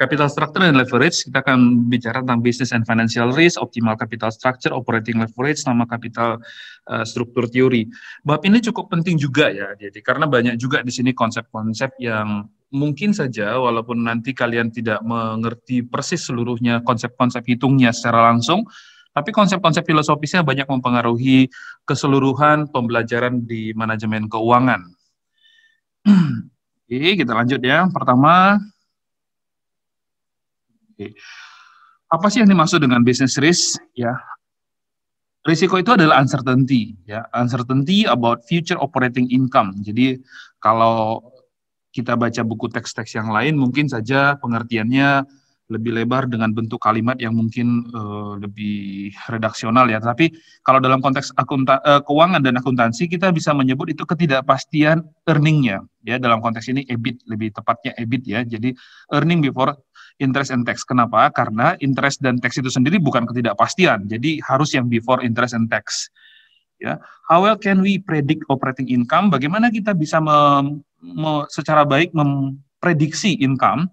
Capital structure and leverage, kita akan bicara tentang business and financial risk, optimal capital structure, operating leverage, sama capital uh, struktur teori. Bab ini cukup penting juga ya, jadi karena banyak juga di sini konsep-konsep yang mungkin saja walaupun nanti kalian tidak mengerti persis seluruhnya konsep-konsep hitungnya secara langsung, tapi konsep-konsep filosofisnya banyak mempengaruhi keseluruhan pembelajaran di manajemen keuangan. Oke, kita lanjut ya. Pertama, Oke. Apa sih yang dimaksud dengan business risk? Ya, risiko itu adalah uncertainty, ya, uncertainty about future operating income. Jadi kalau kita baca buku teks-teks yang lain, mungkin saja pengertiannya lebih lebar dengan bentuk kalimat yang mungkin uh, lebih redaksional ya. Tapi kalau dalam konteks akunta, uh, eh, keuangan dan akuntansi kita bisa menyebut itu ketidakpastian earningnya ya dalam konteks ini EBIT lebih tepatnya EBIT ya. Jadi earning before interest and tax. Kenapa? Karena interest dan tax itu sendiri bukan ketidakpastian. Jadi harus yang before interest and tax. Ya. How well can we predict operating income? Bagaimana kita bisa secara baik memprediksi income?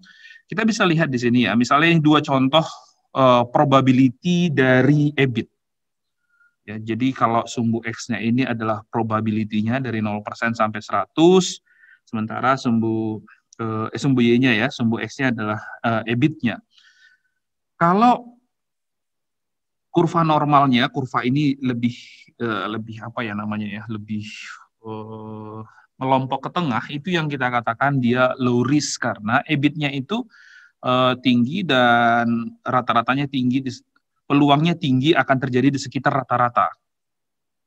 Kita bisa lihat di sini ya. Misalnya dua contoh uh, probability dari EBIT. Ya, jadi kalau sumbu X-nya ini adalah probability-nya dari 0% sampai 100, sementara sumbu Eh, eh, sumbu Y-nya ya, sumbu X-nya adalah eh, EBIT-nya. Kalau kurva normalnya, kurva ini lebih eh, lebih apa ya namanya ya, lebih eh, melompok ke tengah, itu yang kita katakan dia low risk karena EBIT-nya itu eh, tinggi dan rata-ratanya tinggi peluangnya tinggi akan terjadi di sekitar rata-rata.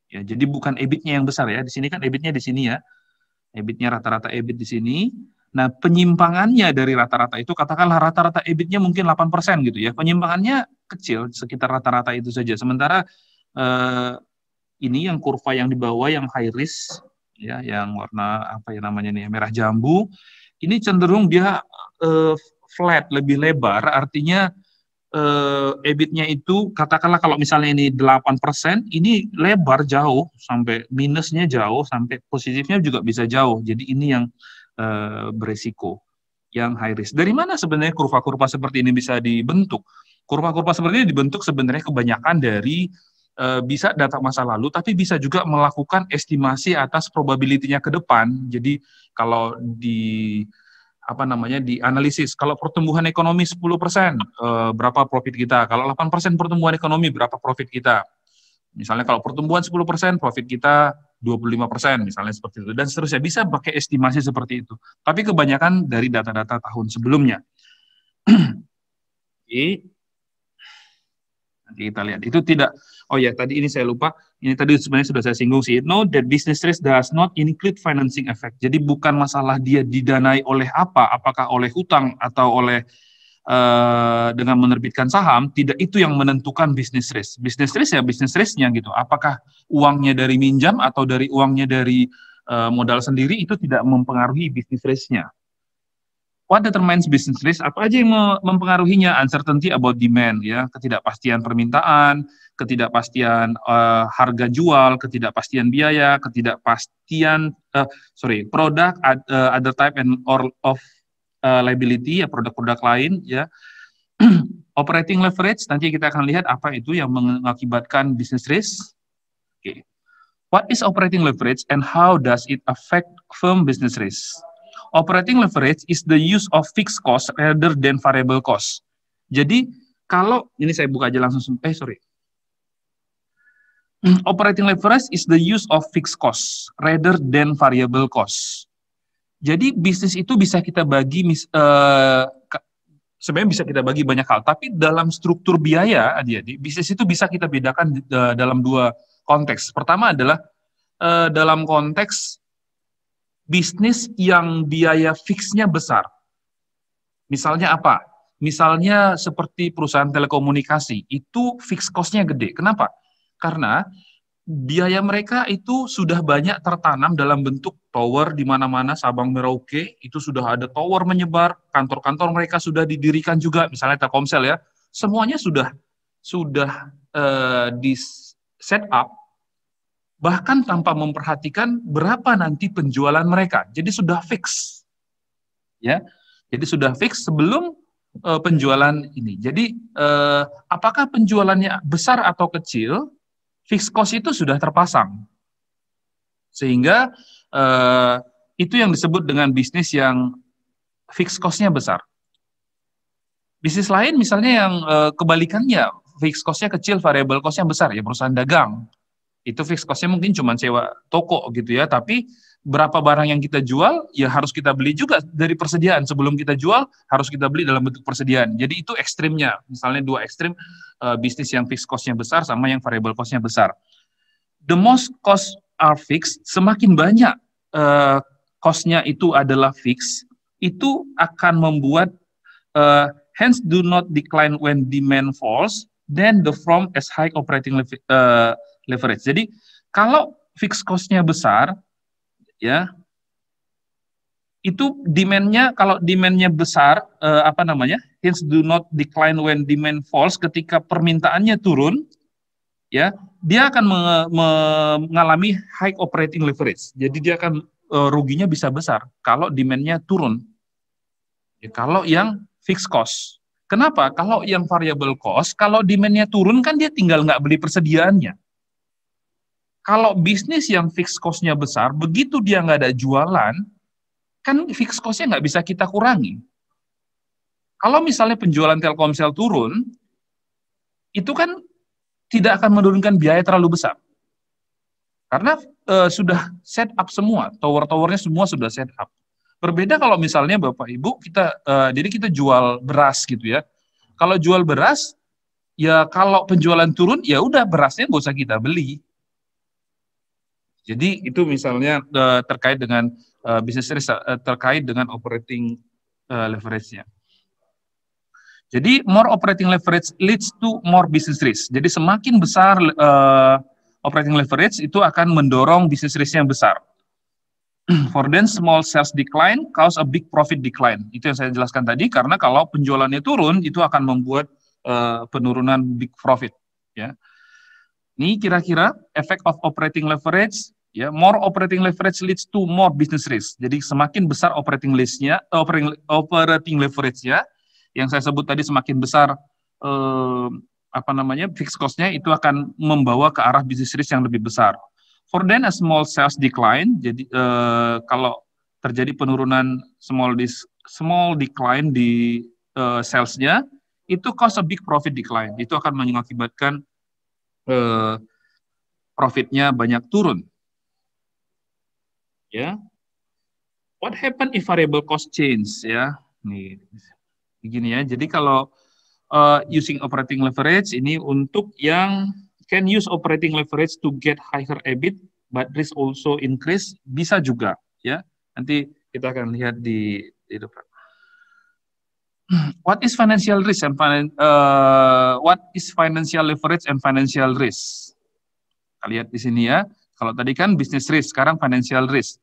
Ya, jadi bukan EBIT-nya yang besar ya. Di sini kan EBIT-nya di sini ya. EBIT-nya rata-rata EBIT di sini Nah, penyimpangannya dari rata-rata itu katakanlah rata-rata EBIT-nya mungkin 8% gitu ya. Penyimpangannya kecil sekitar rata-rata itu saja. Sementara eh, ini yang kurva yang di bawah yang high risk ya, yang warna apa ya namanya nih merah jambu, ini cenderung dia eh, flat, lebih lebar, artinya eh, EBIT-nya itu katakanlah kalau misalnya ini 8%, ini lebar jauh sampai minusnya jauh sampai positifnya juga bisa jauh. Jadi ini yang Eh, beresiko yang high risk. Dari mana sebenarnya kurva-kurva seperti ini bisa dibentuk? Kurva-kurva seperti ini dibentuk sebenarnya kebanyakan dari e, bisa data masa lalu, tapi bisa juga melakukan estimasi atas probability ke depan. Jadi kalau di apa namanya di analisis, kalau pertumbuhan ekonomi 10% e, eh, berapa profit kita kalau 8% pertumbuhan ekonomi berapa profit kita misalnya kalau pertumbuhan 10% profit kita 25% misalnya seperti itu dan seterusnya bisa pakai estimasi seperti itu. Tapi kebanyakan dari data-data tahun sebelumnya. Oke. Nanti kita lihat. Itu tidak oh ya tadi ini saya lupa, ini tadi sebenarnya sudah saya singgung sih. No that business risk does not include financing effect. Jadi bukan masalah dia didanai oleh apa, apakah oleh hutang atau oleh Eh, dengan menerbitkan saham tidak itu yang menentukan bisnis risk. Bisnis risk ya bisnis risknya gitu. Apakah uangnya dari minjam atau dari uangnya dari uh, modal sendiri itu tidak mempengaruhi bisnis risknya. What determines business risk? Apa aja yang mempengaruhinya? Uncertainty about demand, ya, ketidakpastian permintaan, ketidakpastian uh, harga jual, ketidakpastian biaya, ketidakpastian, uh, sorry, produk, uh, other type and or of uh, liability ya produk-produk lain ya. Operating leverage nanti kita akan lihat apa itu yang mengakibatkan business risk. Okay. What is operating leverage and how does it affect firm business risk? Operating leverage is the use of fixed cost rather than variable cost. Jadi kalau ini saya buka aja langsung eh sorry. Operating leverage is the use of fixed cost rather than variable cost. Jadi bisnis itu bisa kita bagi mis, uh, sebenarnya bisa kita bagi banyak hal, tapi dalam struktur biaya adik-adik, bisnis itu bisa kita bedakan uh, dalam dua konteks. Pertama adalah uh, dalam konteks bisnis yang biaya fixnya besar. Misalnya apa? Misalnya seperti perusahaan telekomunikasi, itu fix cost-nya gede. Kenapa? Karena biaya mereka itu sudah banyak tertanam dalam bentuk tower di mana-mana Sabang Merauke itu sudah ada tower menyebar, kantor-kantor mereka sudah didirikan juga misalnya Telkomsel ya. Semuanya sudah sudah uh, eh, di set up bahkan tanpa memperhatikan berapa nanti penjualan mereka. Jadi sudah fix. Ya. Jadi sudah fix sebelum uh, penjualan ini. Jadi uh, apakah penjualannya besar atau kecil fixed cost itu sudah terpasang. Sehingga eh, itu yang disebut dengan bisnis yang fixed cost-nya besar. Bisnis lain misalnya yang eh, kebalikannya, fixed cost-nya kecil, variable cost-nya besar, ya perusahaan dagang itu fixed cost-nya mungkin cuma sewa toko gitu ya, tapi berapa barang yang kita jual ya harus kita beli juga dari persediaan sebelum kita jual harus kita beli dalam bentuk persediaan jadi itu ekstrimnya misalnya dua ekstrim uh, bisnis yang fixed cost-nya besar sama yang variable cost-nya besar the most cost are fixed semakin banyak uh, cost-nya itu adalah fixed itu akan membuat uh, eh, hence do not decline when demand falls then the from as high operating uh, leverage. Jadi kalau fixed cost-nya besar, ya itu demand-nya kalau demand-nya besar eh, apa namanya? hence do not decline when demand falls ketika permintaannya turun ya, dia akan me mengalami high operating leverage. Jadi dia akan eh, ruginya bisa besar kalau demand-nya turun. Ya, kalau yang fixed cost. Kenapa? Kalau yang variable cost, kalau demand-nya turun kan dia tinggal nggak beli persediaannya. Kalau bisnis yang fix cost-nya besar, begitu dia nggak ada jualan, kan fix cost-nya nggak bisa kita kurangi. Kalau misalnya penjualan Telkomsel turun, itu kan tidak akan menurunkan biaya terlalu besar. Karena e, sudah set up semua, tower-towernya semua sudah set up. Berbeda kalau misalnya Bapak Ibu kita e, jadi kita jual beras gitu ya. Kalau jual beras ya kalau penjualan turun ya udah berasnya nggak usah kita beli jadi itu misalnya uh, terkait dengan uh, eh, bisnis risk uh, terkait dengan operating uh, leverage-nya. Jadi more operating leverage leads to more business risk. Jadi semakin besar uh, operating leverage itu akan mendorong business risk yang besar. For then small sales decline cause a big profit decline. Itu yang saya jelaskan tadi karena kalau penjualannya turun itu akan membuat uh, penurunan big profit ya. Ini kira-kira efek of operating leverage Ya, more operating leverage leads to more business risk. Jadi semakin besar operating leverage eh, operating, operating leverage-nya yang saya sebut tadi semakin besar eh, apa namanya fixed cost-nya itu akan membawa ke arah business risk yang lebih besar. For then a small sales decline, jadi eh, kalau terjadi penurunan small dis, small decline di eh, sales-nya, itu cause a big profit decline. Itu akan mengakibatkan eh, profitnya banyak turun ya. What happen if variable cost change ya? Nih, begini ya. Jadi kalau uh, using operating leverage ini untuk yang can use operating leverage to get higher EBIT but risk also increase bisa juga ya. Nanti kita akan lihat di di depan. What is financial risk and finan uh, what is financial leverage and financial risk? Kita lihat di sini ya. Kalau tadi kan business risk, sekarang financial risk.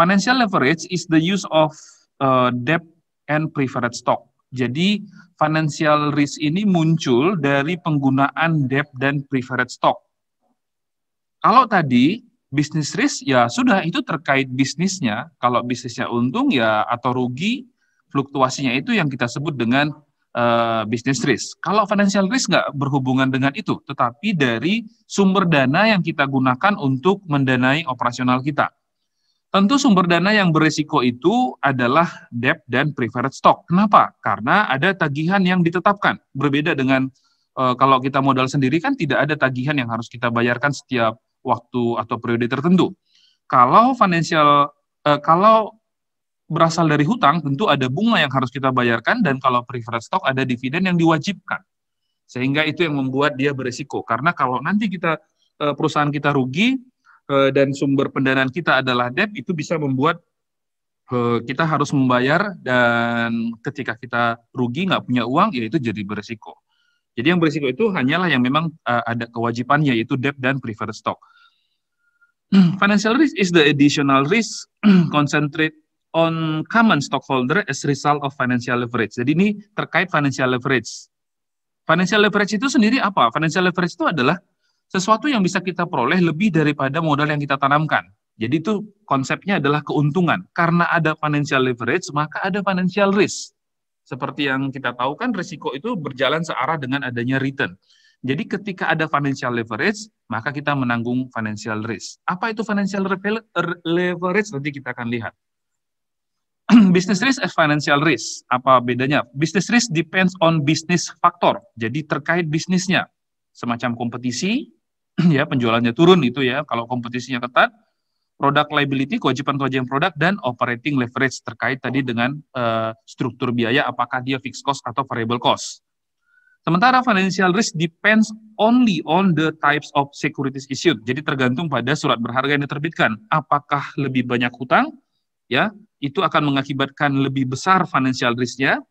Financial leverage is the use of uh, debt and preferred stock. Jadi financial risk ini muncul dari penggunaan debt dan preferred stock. Kalau tadi bisnis risk ya sudah itu terkait bisnisnya. Kalau bisnisnya untung ya atau rugi, fluktuasinya itu yang kita sebut dengan uh, business risk. Kalau financial risk nggak berhubungan dengan itu, tetapi dari sumber dana yang kita gunakan untuk mendanai operasional kita. Tentu sumber dana yang berisiko itu adalah debt dan preferred stock. Kenapa? Karena ada tagihan yang ditetapkan. Berbeda dengan e, kalau kita modal sendiri kan tidak ada tagihan yang harus kita bayarkan setiap waktu atau periode tertentu. Kalau financial e, kalau berasal dari hutang, tentu ada bunga yang harus kita bayarkan, dan kalau preferred stock ada dividen yang diwajibkan. Sehingga itu yang membuat dia beresiko. Karena kalau nanti kita eh, perusahaan kita rugi, eh, dan sumber pendanaan kita adalah debt, itu bisa membuat eh, kita harus membayar, dan ketika kita rugi, nggak punya uang, ya itu jadi beresiko. Jadi yang berisiko itu hanyalah yang memang ada kewajibannya yaitu debt dan preferred stock. Financial risk is the additional risk concentrate on common stockholder as result of financial leverage. Jadi ini terkait financial leverage. Financial leverage itu sendiri apa? Financial leverage itu adalah sesuatu yang bisa kita peroleh lebih daripada modal yang kita tanamkan. Jadi itu konsepnya adalah keuntungan. Karena ada financial leverage, maka ada financial risk. Seperti yang kita tahu kan risiko itu berjalan searah dengan adanya return. Jadi ketika ada financial leverage, maka kita menanggung financial risk. Apa itu financial leverage? Nanti kita akan lihat. business risk as financial risk. Apa bedanya? Business risk depends on business factor. Jadi terkait bisnisnya. Semacam kompetisi, ya penjualannya turun itu ya kalau kompetisinya ketat. produk liability, kewajiban kewajiban produk dan operating leverage terkait tadi dengan uh, struktur biaya apakah dia fixed cost atau variable cost. Sementara financial risk depends only on the types of securities issued. Jadi tergantung pada surat berharga yang diterbitkan. Apakah lebih banyak hutang, ya itu akan mengakibatkan lebih besar financial risk-nya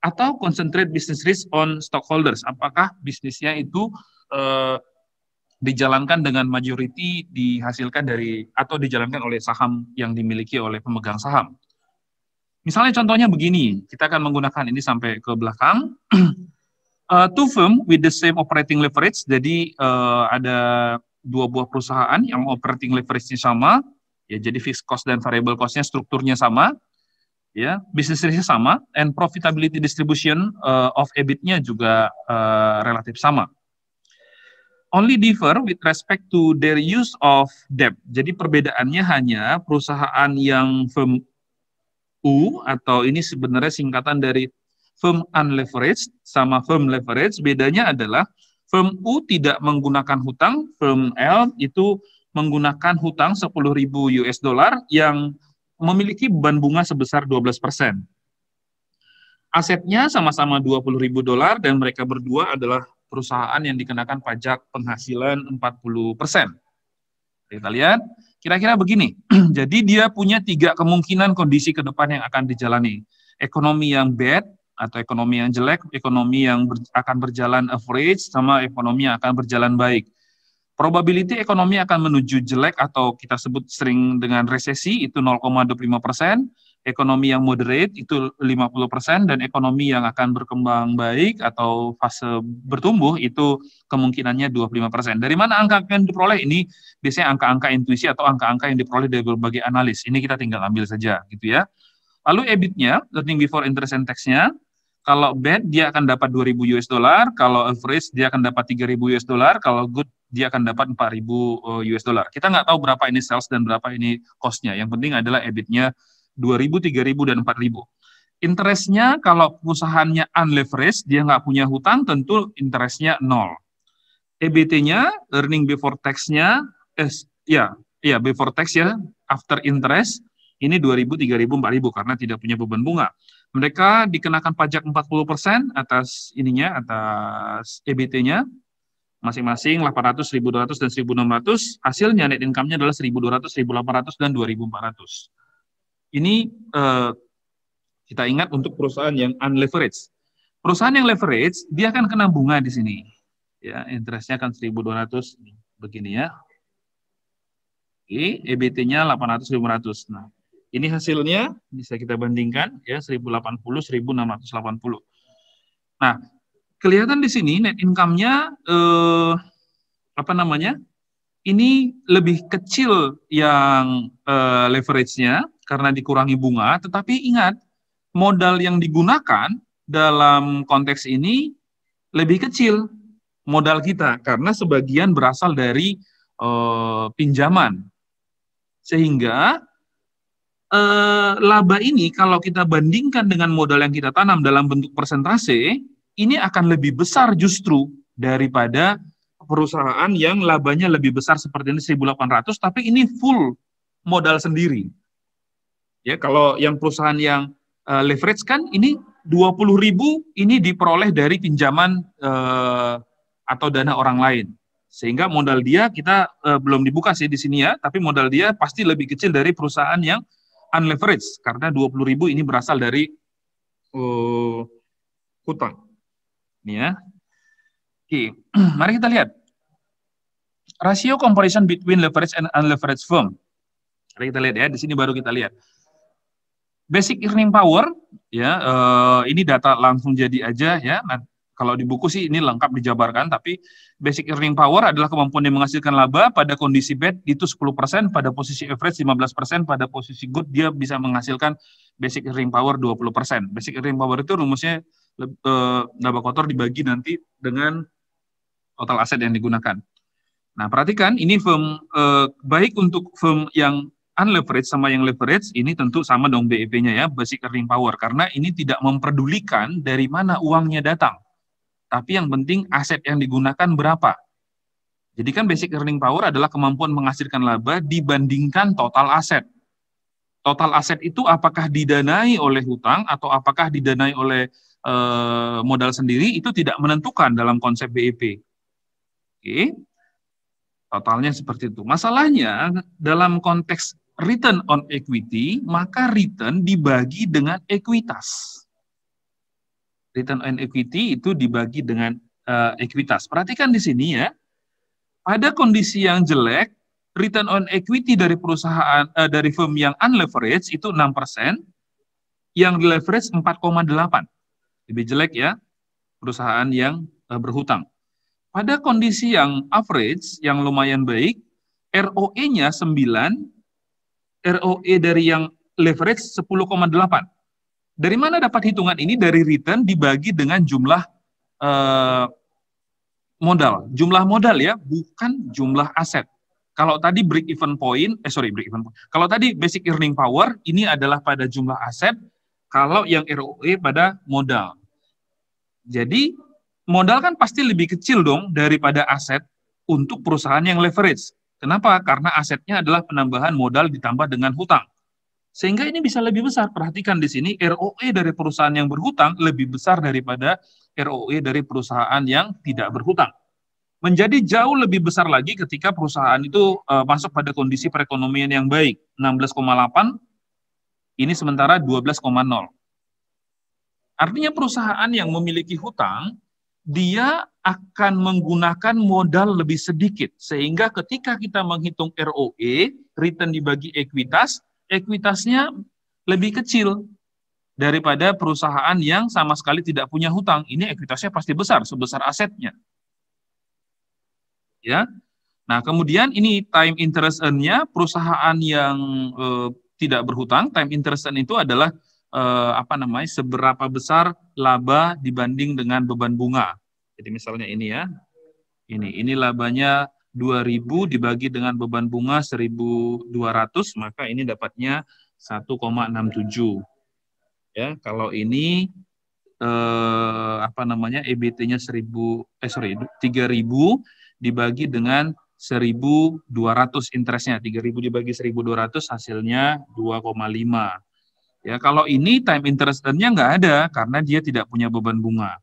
atau concentrate business risk on stockholders. Apakah bisnisnya itu eh, dijalankan dengan majority dihasilkan dari atau dijalankan oleh saham yang dimiliki oleh pemegang saham. Misalnya contohnya begini, kita akan menggunakan ini sampai ke belakang. uh, two firm with the same operating leverage, jadi uh, ada dua buah perusahaan yang operating leverage-nya sama, Ya, jadi fixed cost dan variable costnya strukturnya sama, ya, bisnis risknya sama, and profitability distribution uh, of EBIT-nya juga uh, relatif sama. Only differ with respect to their use of debt. Jadi perbedaannya hanya perusahaan yang firm U atau ini sebenarnya singkatan dari firm unleveraged sama firm leverage. Bedanya adalah firm U tidak menggunakan hutang, firm L itu menggunakan hutang 10.000 US dollar yang memiliki beban bunga sebesar 12 persen. Asetnya sama-sama 20.000 dolar dan mereka berdua adalah perusahaan yang dikenakan pajak penghasilan 40 persen. Kita lihat, kira-kira begini. Jadi dia punya tiga kemungkinan kondisi ke depan yang akan dijalani. Ekonomi yang bad, atau ekonomi yang jelek, ekonomi yang ber, akan berjalan average, sama ekonomi yang akan berjalan baik. Probability ekonomi akan menuju jelek atau kita sebut sering dengan resesi itu 0,25 persen, ekonomi yang moderate itu 50 persen, dan ekonomi yang akan berkembang baik atau fase bertumbuh itu kemungkinannya 25 persen. Dari mana angka yang diperoleh ini? Biasanya angka-angka intuisi atau angka-angka yang diperoleh dari berbagai analis. Ini kita tinggal ambil saja gitu ya. Lalu EBIT-nya, earning before interest and tax-nya, kalau bad dia akan dapat 2000 US dollar, kalau average dia akan dapat 3000 US dollar, kalau good dia akan dapat 4000 eh, US dollar. Kita nggak tahu berapa ini sales dan berapa ini costnya. Yang penting adalah EBIT-nya 2000, 3000 dan 4000. Interestnya kalau perusahaannya unleveraged, dia nggak punya hutang, tentu interestnya nol. EBT-nya, earning before tax-nya, eh, ya, ya before tax ya, after interest, ini 2000, 3000, 4000 karena tidak punya beban bunga. Mereka dikenakan pajak 40% atas ininya, atas EBT-nya, masing-masing 800, 1200, dan 1600. Hasilnya net income-nya adalah 1200, 1800, dan 2400. Ini eh, kita ingat untuk perusahaan yang unleveraged. Perusahaan yang leverage, dia akan kena bunga di sini. Ya, interest-nya akan 1200 begini ya. Oke, EBT-nya 800 500. Nah, ini hasilnya bisa kita bandingkan ya 1080 1680. Nah, kelihatan di sini net income-nya eh, apa namanya? Ini lebih kecil yang eh, leverage-nya karena dikurangi bunga, tetapi ingat modal yang digunakan dalam konteks ini lebih kecil modal kita karena sebagian berasal dari eh, pinjaman. Sehingga Eh, laba ini kalau kita bandingkan dengan modal yang kita tanam dalam bentuk persentase, ini akan lebih besar justru daripada perusahaan yang labanya lebih besar seperti ini 1.800 tapi ini full modal sendiri. Ya, kalau yang perusahaan yang uh, leverage kan ini 20.000 ini diperoleh dari pinjaman uh, atau dana orang lain. Sehingga modal dia kita uh, belum dibuka sih di sini ya, tapi modal dia pasti lebih kecil dari perusahaan yang unleveraged karena 20.000 ini berasal dari uh, hutang. nih ya. Oke, mari kita lihat. Rasio comparison between leverage and unleveraged firm. Mari kita lihat ya, di sini baru kita lihat. Basic earning power ya, uh, ini data langsung jadi aja ya. Nah, kalau di buku sih ini lengkap dijabarkan, tapi basic earning power adalah kemampuan yang menghasilkan laba pada kondisi bad itu 10%, pada posisi average 15%, pada posisi good dia bisa menghasilkan basic earning power 20%. Basic earning power itu rumusnya eh, laba kotor dibagi nanti dengan total aset yang digunakan. Nah, perhatikan ini firm eh, baik untuk firm yang unleveraged sama yang leverage ini tentu sama dong BEP-nya ya, basic earning power karena ini tidak memperdulikan dari mana uangnya datang tapi yang penting aset yang digunakan berapa. Jadi kan basic earning power adalah kemampuan menghasilkan laba dibandingkan total aset. Total aset itu apakah didanai oleh hutang atau apakah didanai oleh e, modal sendiri itu tidak menentukan dalam konsep BEP. Oke. Totalnya seperti itu. Masalahnya dalam konteks return on equity, maka return dibagi dengan ekuitas return on equity itu dibagi dengan uh, ekuitas. Perhatikan di sini ya, pada kondisi yang jelek, return on equity dari perusahaan uh, dari firm yang unleveraged itu 6%, yang leverage 4,8. Lebih jelek ya perusahaan yang uh, berhutang. Pada kondisi yang average yang lumayan baik, ROE-nya 9, ROE dari yang leverage 10,8. Dari mana dapat hitungan ini? Dari return dibagi dengan jumlah eh, modal. Jumlah modal ya, bukan jumlah aset. Kalau tadi break even point, eh sorry break even point. Kalau tadi basic earning power ini adalah pada jumlah aset, kalau yang ROE pada modal. Jadi modal kan pasti lebih kecil dong daripada aset untuk perusahaan yang leverage. Kenapa? Karena asetnya adalah penambahan modal ditambah dengan hutang. Sehingga ini bisa lebih besar. Perhatikan di sini ROE dari perusahaan yang berhutang lebih besar daripada ROE dari perusahaan yang tidak berhutang. Menjadi jauh lebih besar lagi ketika perusahaan itu e, masuk pada kondisi perekonomian yang baik, 16,8 ini sementara 12,0. Artinya perusahaan yang memiliki hutang dia akan menggunakan modal lebih sedikit sehingga ketika kita menghitung ROE, return dibagi ekuitas, ekuitasnya lebih kecil daripada perusahaan yang sama sekali tidak punya hutang. Ini ekuitasnya pasti besar, sebesar asetnya. Ya. Nah, kemudian ini time interest earn-nya perusahaan yang e, tidak berhutang, time interest earn itu adalah e, apa namanya? seberapa besar laba dibanding dengan beban bunga. Jadi misalnya ini ya. Ini ini labanya 2000 dibagi dengan beban bunga 1200 maka ini dapatnya 1,67. Ya, kalau ini eh, apa namanya EBT-nya 1000 eh sorry 3000 dibagi dengan 1200 interestnya 3000 dibagi 1200 hasilnya 2,5. Ya, kalau ini time interest earn-nya nggak ada karena dia tidak punya beban bunga.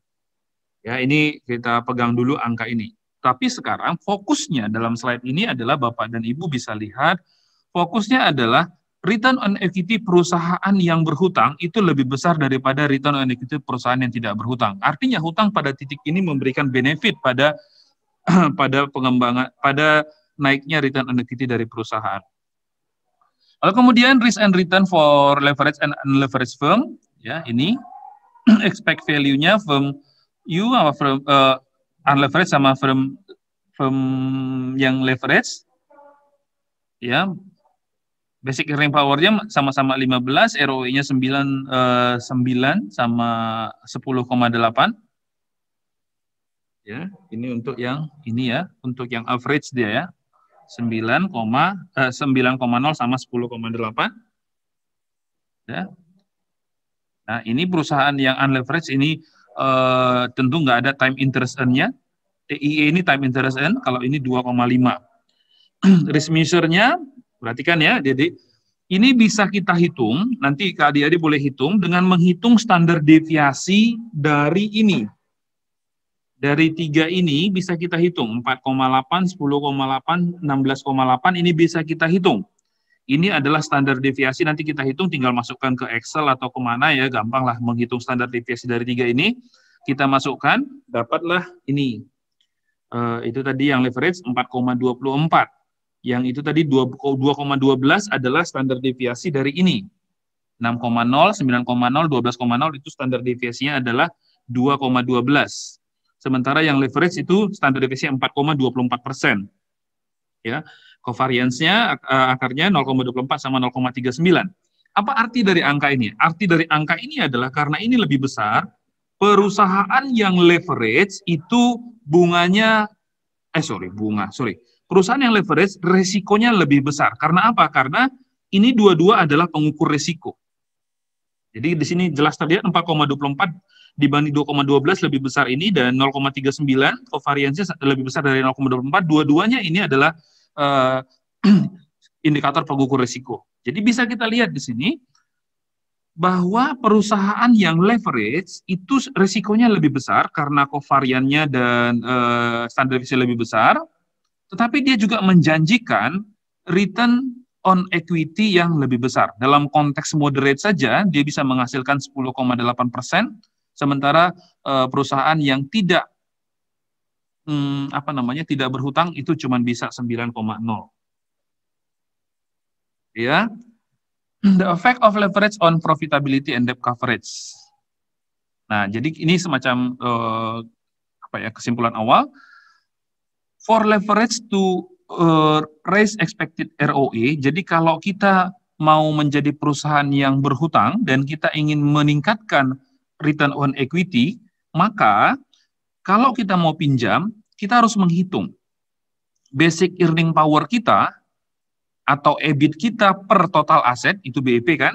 Ya, ini kita pegang dulu angka ini. Tapi sekarang fokusnya dalam slide ini adalah Bapak dan Ibu bisa lihat fokusnya adalah return on equity perusahaan yang berhutang itu lebih besar daripada return on equity perusahaan yang tidak berhutang. Artinya hutang pada titik ini memberikan benefit pada pada pengembangan pada naiknya return on equity dari perusahaan. Lalu kemudian risk and return for leverage and unleveraged firm ya ini expect value-nya firm you firm uh, unleveraged sama firm firm yang leverage ya basic earning powernya sama-sama 15 ROE-nya 9 eh, 9 sama 10,8 ya ini untuk yang ini ya untuk yang average dia ya 9, eh, 9,0 sama 10,8 ya Nah, ini perusahaan yang unleveraged ini Eh, tentu nggak ada time interest earn-nya. TIE ini time interest earn, kalau ini 2,5. Risk measure-nya, perhatikan ya, jadi ini bisa kita hitung, nanti Adi-Adi boleh hitung dengan menghitung standar deviasi dari ini. Dari tiga ini bisa kita hitung, 4,8, 10,8, 16,8 ini bisa kita hitung. Ini adalah standar deviasi nanti kita hitung tinggal masukkan ke Excel atau kemana ya, gampang lah menghitung standar deviasi dari tiga ini. Kita masukkan, dapatlah ini. Uh, itu tadi yang leverage 4,24. Yang itu tadi 2,12 adalah standar deviasi dari ini. 6,0, 9,0, 12,0 itu standar deviasinya adalah 2,12. Sementara yang leverage itu standar deviasi 4,24 persen. Ya, Kovariansnya uh, eh, akarnya 0,24 sama 0,39. Apa arti dari angka ini? Arti dari angka ini adalah karena ini lebih besar, perusahaan yang leverage itu bunganya eh sorry bunga sorry perusahaan yang leverage resikonya lebih besar karena apa karena ini dua-dua adalah pengukur resiko jadi di sini jelas terlihat 4,24 dibanding 2,12 lebih besar ini dan 0,39 kovariansnya lebih besar dari 0,24 dua-duanya ini adalah uh, indikator pengukur risiko. Jadi bisa kita lihat di sini bahwa perusahaan yang leverage itu risikonya lebih besar karena kovariannya dan uh, standar deviasi lebih besar, tetapi dia juga menjanjikan return on equity yang lebih besar. Dalam konteks moderate saja, dia bisa menghasilkan 10,8 sementara uh, perusahaan yang tidak hmm, apa namanya tidak berhutang itu cuma bisa 9,0. Ya. The effect of leverage on profitability and debt coverage. Nah, jadi ini semacam uh, apa ya kesimpulan awal for leverage to uh, raise expected ROE. Jadi kalau kita mau menjadi perusahaan yang berhutang dan kita ingin meningkatkan return on equity, maka kalau kita mau pinjam, kita harus menghitung basic earning power kita atau EBIT kita per total aset itu BEP kan?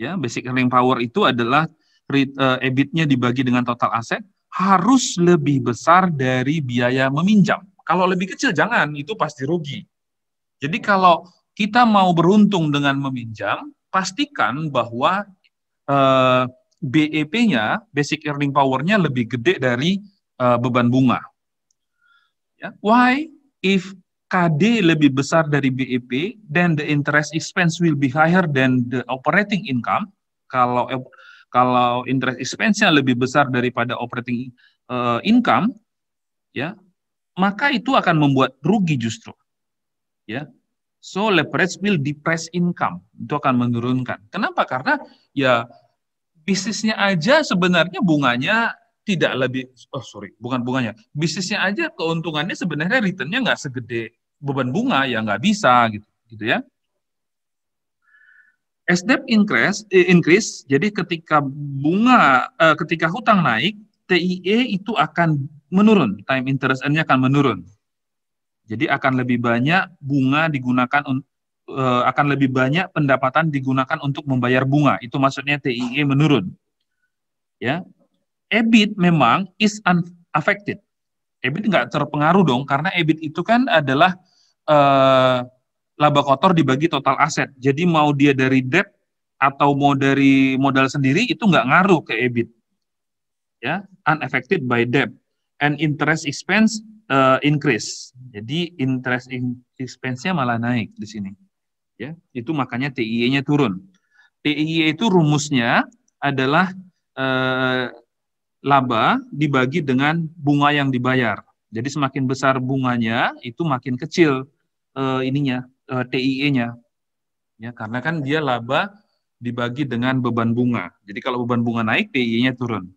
Ya, basic earning power itu adalah eh, EBIT-nya dibagi dengan total aset harus lebih besar dari biaya meminjam. Kalau lebih kecil jangan, itu pasti rugi. Jadi kalau kita mau beruntung dengan meminjam, pastikan bahwa eh, BEP-nya, basic earning power-nya lebih gede dari uh, beban bunga. Ya. Why? If KD lebih besar dari BEP, then the interest expense will be higher than the operating income. Kalau eh, kalau interest expense-nya lebih besar daripada operating uh, income, ya maka itu akan membuat rugi justru. Ya, so leverage will depress income itu akan menurunkan. Kenapa? Karena ya bisnisnya aja sebenarnya bunganya tidak lebih oh sorry bukan bunganya bisnisnya aja keuntungannya sebenarnya returnnya nggak segede beban bunga ya nggak bisa gitu gitu ya as debt increase, eh, increase jadi ketika bunga eh, ketika hutang naik TIE itu akan menurun time interest nya akan menurun jadi akan lebih banyak bunga digunakan Eh, akan lebih banyak pendapatan digunakan untuk membayar bunga. Itu maksudnya TIE menurun. Ya, EBIT memang is unaffected. EBIT nggak terpengaruh dong karena EBIT itu kan adalah uh, laba kotor dibagi total aset. Jadi mau dia dari debt atau mau dari modal sendiri itu nggak ngaruh ke EBIT. Ya, unaffected by debt and interest expense uh, increase. Jadi interest in expense-nya malah naik di sini ya itu makanya tie nya turun. TIE itu rumusnya adalah eh, laba dibagi dengan bunga yang dibayar. Jadi semakin besar bunganya itu makin kecil eh, ininya eh, TIE-nya. Ya, karena kan dia laba dibagi dengan beban bunga. Jadi kalau beban bunga naik TIE-nya turun.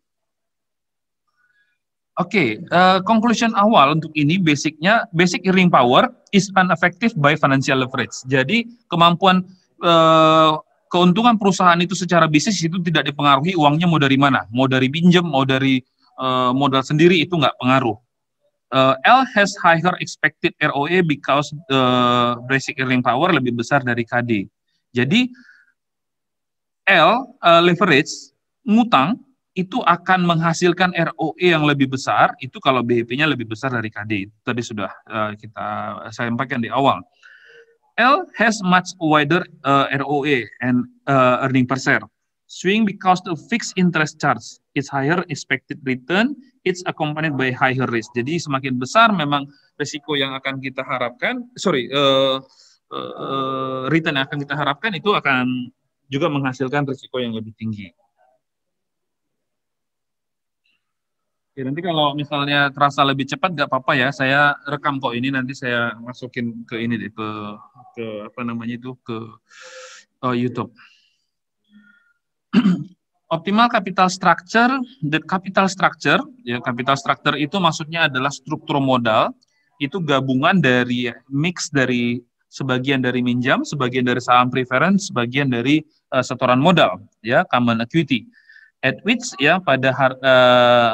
Oke, okay, uh, eh, conclusion awal untuk ini basicnya basic earning power is unaffected by financial leverage. Jadi kemampuan uh, keuntungan perusahaan itu secara bisnis itu tidak dipengaruhi uangnya mau dari mana, mau dari pinjam, mau dari uh, modal sendiri itu nggak pengaruh. Uh, L has higher expected ROE because the basic earning power lebih besar dari KD. Jadi L uh, leverage ngutang itu akan menghasilkan ROE yang lebih besar, itu kalau BEP-nya lebih besar dari KD. Tadi sudah uh, kita saya sampaikan di awal. L has much wider uh, eh, ROE and uh, earning per share. Swing because of fixed interest charge is higher expected return, it's accompanied by higher risk. Jadi semakin besar memang risiko yang akan kita harapkan, sorry, uh, uh, return yang akan kita harapkan itu akan juga menghasilkan risiko yang lebih tinggi. Ya, nanti kalau misalnya terasa lebih cepat nggak apa-apa ya. Saya rekam kok ini nanti saya masukin ke ini deh ke ke apa namanya itu ke uh, YouTube. Optimal capital structure, the capital structure, ya capital structure itu maksudnya adalah struktur modal itu gabungan dari mix dari sebagian dari minjam, sebagian dari saham preference, sebagian dari uh, setoran modal, ya common equity. At which ya pada har, uh,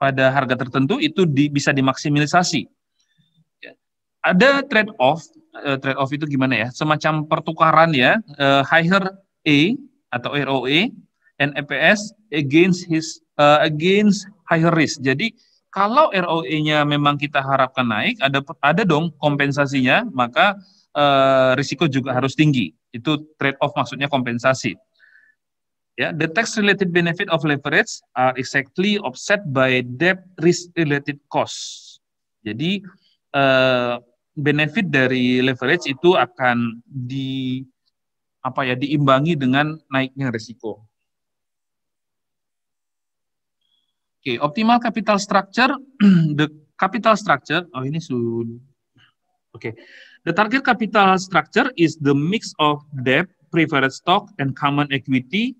pada harga tertentu itu di, bisa dimaksimalisasi. Ya. Ada trade off, eh, trade off itu gimana ya? Semacam pertukaran ya, uh, higher A atau ROE and EPS against his uh, against higher risk. Jadi kalau ROE-nya memang kita harapkan naik, ada ada dong kompensasinya, maka uh, risiko juga harus tinggi. Itu trade off maksudnya kompensasi. Yeah, the tax-related benefit of leverage are exactly offset by debt risk-related cost. Jadi uh, benefit dari leverage itu akan di apa ya diimbangi dengan naiknya risiko. Oke, okay, optimal capital structure, the capital structure, oh ini sudah, oke. Okay. The target capital structure is the mix of debt, preferred stock, and common equity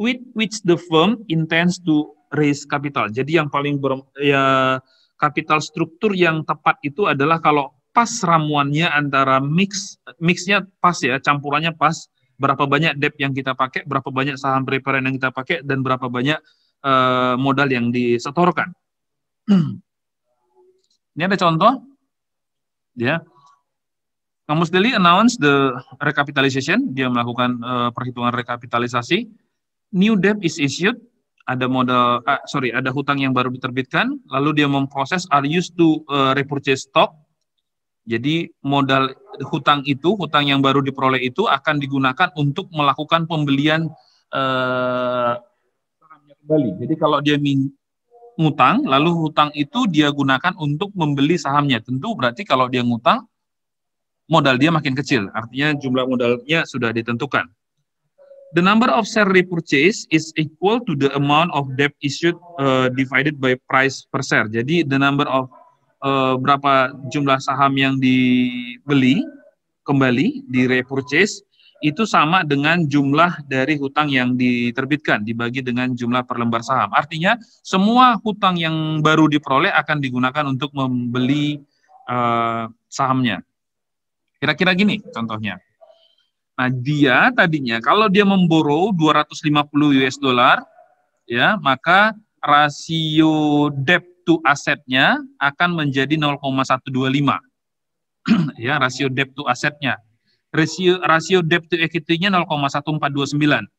with which the firm intends to raise capital. Jadi yang paling ber, ya kapital struktur yang tepat itu adalah kalau pas ramuannya antara mix mixnya pas ya, campurannya pas berapa banyak debt yang kita pakai, berapa banyak saham preferen yang kita pakai dan berapa banyak uh, modal yang disetorkan. Ini ada contoh ya. Yeah. Kamus Deli announce the recapitalization, dia melakukan uh, perhitungan rekapitalisasi new debt is issued, ada modal, uh, sorry, ada hutang yang baru diterbitkan, lalu dia memproses are used to uh, repurchase stock. Jadi modal hutang itu, hutang yang baru diperoleh itu akan digunakan untuk melakukan pembelian uh, kembali. Jadi kalau dia ngutang, lalu hutang itu dia gunakan untuk membeli sahamnya. Tentu berarti kalau dia ngutang, modal dia makin kecil. Artinya jumlah modalnya sudah ditentukan. The number of share repurchase is equal to the amount of debt issued uh, divided by price per share. Jadi the number of uh, berapa jumlah saham yang dibeli kembali di repurchase itu sama dengan jumlah dari hutang yang diterbitkan dibagi dengan jumlah per lembar saham. Artinya semua hutang yang baru diperoleh akan digunakan untuk membeli uh, sahamnya. Kira-kira gini contohnya. Nah, dia tadinya kalau dia memboro 250 US dollar ya, maka rasio debt to asetnya akan menjadi 0,125. ya, rasio debt to asetnya. Rasio rasio debt to equity-nya 0,1429.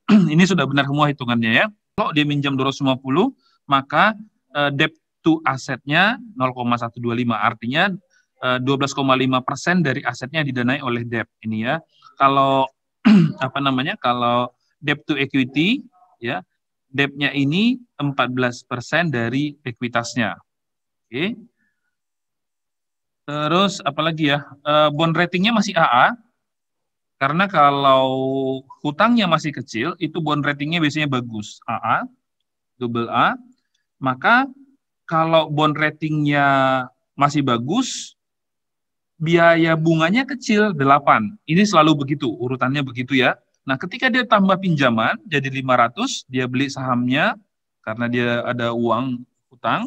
Ini sudah benar semua hitungannya ya. Kalau dia minjam 250, maka uh, debt to asetnya 0,125. Artinya uh, persen dari asetnya didanai oleh debt ini ya kalau apa namanya kalau debt to equity ya debtnya ini 14% dari ekuitasnya. Oke. Okay. Terus apalagi ya? Eh, bond ratingnya masih AA. Karena kalau hutangnya masih kecil, itu bond ratingnya biasanya bagus, AA, double A. Maka kalau bond ratingnya masih bagus, biaya bunganya kecil 8. Ini selalu begitu, urutannya begitu ya. Nah, ketika dia tambah pinjaman jadi 500, dia beli sahamnya karena dia ada uang hutang,